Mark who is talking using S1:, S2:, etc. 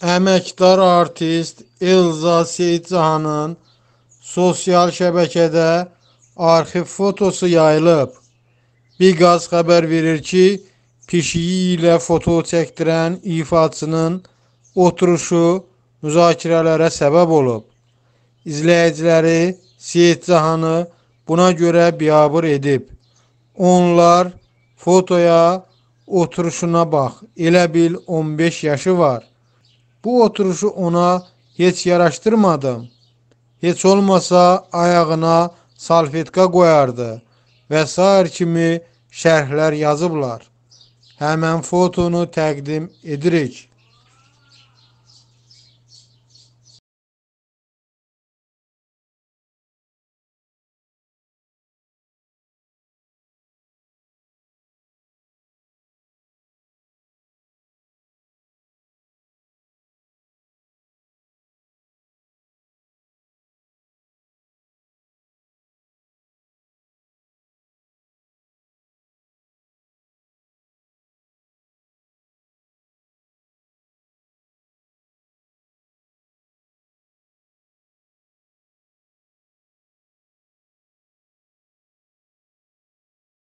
S1: əməkdar artist Elza Seyidcanın sosial şəbəkədə arxiv fotosu yayılıb. Biqaz xəbər verir ki, pişiyi ilə foto çəkdirən ifaçının oturuşu müzakirələrə səbəb olub. İzləyiciləri Seyidcanı buna görə biabır edib. Onlar fotoya oturuşuna bax, elə bil 15 yaşı var. Bu oturuşu ona heç yaraşdırmadım. Heç olmasa ayağına salfetka qoyardı və s. kimi şərhlər yazıblar. Həmən fotonu təqdim edirik.